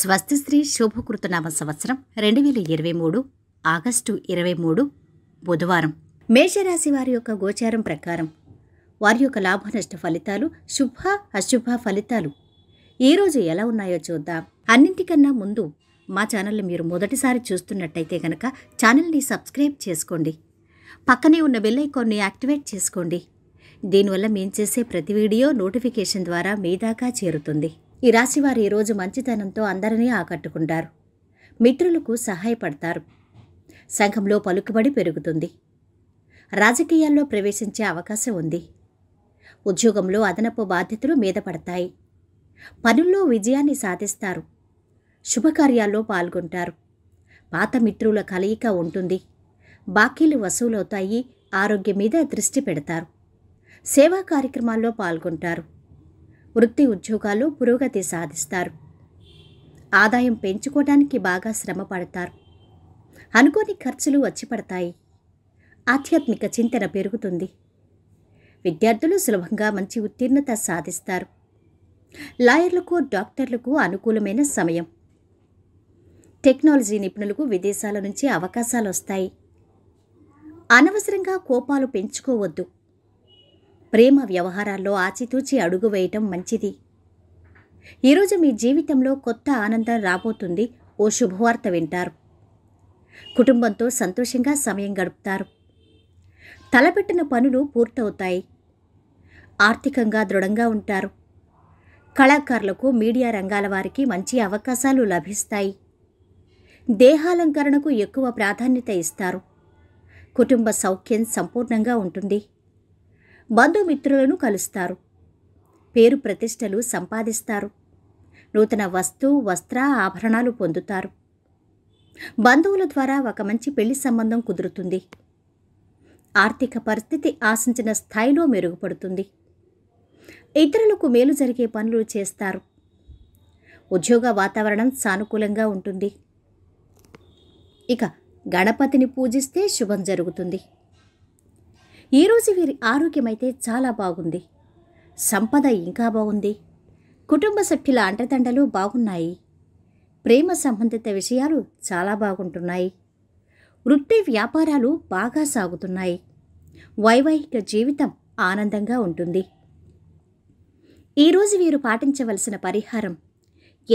స్వస్తిశ్రీ శుభకృతనామ సంవత్సరం రెండు వేల ఇరవై మూడు ఆగస్టు ఇరవై మూడు బుధవారం మేషరాశి వారి యొక్క గోచారం ప్రకారం వారి యొక్క లాభనష్ట ఫలితాలు శుభ అశుభ ఫలితాలు ఈరోజు ఎలా ఉన్నాయో చూద్దాం అన్నింటికన్నా ముందు మా ఛానల్ని మీరు మొదటిసారి చూస్తున్నట్టయితే కనుక ఛానల్ని సబ్స్క్రైబ్ చేసుకోండి పక్కనే ఉన్న బెల్ ఐకాన్ని యాక్టివేట్ చేసుకోండి దీనివల్ల మేము చేసే ప్రతి వీడియో నోటిఫికేషన్ ద్వారా మీ దాకా చేరుతుంది ఈ రాశివారు ఈరోజు మంచితనంతో అందరినీ ఆకట్టుకుంటారు మిత్రులకు సహాయపడతారు సంఘంలో పలుకుబడి పెరుగుతుంది రాజకీయాల్లో ప్రవేశించే అవకాశం ఉంది ఉద్యోగంలో అదనపు బాధ్యతలు మీద పడతాయి పనుల్లో విజయాన్ని సాధిస్తారు శుభకార్యాల్లో పాల్గొంటారు పాత మిత్రుల కలయిక ఉంటుంది బాకీలు వసూలవుతాయి ఆరోగ్యం మీద దృష్టి పెడతారు సేవా కార్యక్రమాల్లో పాల్గొంటారు వృత్తి ఉద్యోగాల్లో పురోగతి సాధిస్తారు ఆదాయం పెంచుకోవడానికి బాగా శ్రమ పడతారు అనుకోని ఖర్చులు వచ్చి పడతాయి ఆధ్యాత్మిక చింతన పెరుగుతుంది విద్యార్థులు సులభంగా మంచి ఉత్తీర్ణత సాధిస్తారు లాయర్లకు డాక్టర్లకు అనుకూలమైన సమయం టెక్నాలజీ నిపుణులకు విదేశాల నుంచి అవకాశాలు వస్తాయి అనవసరంగా కోపాలు పెంచుకోవద్దు ప్రేమ వ్యవహారాల్లో ఆచితూచి అడుగు వేయటం మంచిది ఈరోజు మీ జీవితంలో కొత్త ఆనందం రాబోతుంది ఓ శుభవార్త వింటారు కుటుంబంతో సంతోషంగా సమయం గడుపుతారు తలపెట్టిన పనులు పూర్తవుతాయి ఆర్థికంగా దృఢంగా ఉంటారు కళాకారులకు మీడియా రంగాల వారికి మంచి అవకాశాలు లభిస్తాయి దేహాలంకరణకు ఎక్కువ ప్రాధాన్యత ఇస్తారు కుటుంబ సౌఖ్యం సంపూర్ణంగా ఉంటుంది బంధుమిత్రులను కలుస్తారు పేరు ప్రతిష్టలు సంపాదిస్తారు నూతన వస్తు వస్త్ర ఆభరణాలు పొందుతారు బంధువుల ద్వారా ఒక మంచి పెళ్లి సంబంధం కుదురుతుంది ఆర్థిక పరిస్థితి ఆశించిన స్థాయిలో మెరుగుపడుతుంది ఇతరులకు మేలు జరిగే పనులు చేస్తారు ఉద్యోగ వాతావరణం సానుకూలంగా ఉంటుంది ఇక గణపతిని పూజిస్తే శుభం జరుగుతుంది ఈరోజు వీరి ఆరోగ్యం అయితే చాలా బాగుంది సంపద ఇంకా బాగుంది కుటుంబ సభ్యుల అంటదండలు బాగున్నాయి ప్రేమ సంబంధిత విషయాలు చాలా బాగుంటున్నాయి వృత్తి వ్యాపారాలు బాగా సాగుతున్నాయి వైవాహిక జీవితం ఆనందంగా ఉంటుంది ఈరోజు వీరు పాటించవలసిన పరిహారం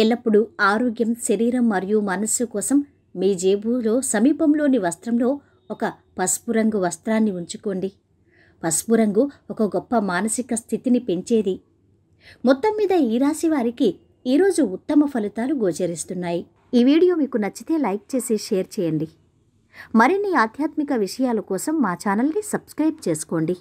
ఎల్లప్పుడూ ఆరోగ్యం శరీరం మరియు మనస్సు కోసం మీ జేబులో సమీపంలోని వస్త్రంలో ఒక పసుపు రంగు వస్త్రాన్ని ఉంచుకోండి పసుపు రంగు ఒక గొప్ప మానసిక స్థితిని పెంచేది మొత్తం మీద ఈ రాశి వారికి ఈరోజు ఉత్తమ ఫలితాలు గోచరిస్తున్నాయి ఈ వీడియో మీకు నచ్చితే లైక్ చేసి షేర్ చేయండి మరిన్ని ఆధ్యాత్మిక విషయాల కోసం మా ఛానల్ని సబ్స్క్రైబ్ చేసుకోండి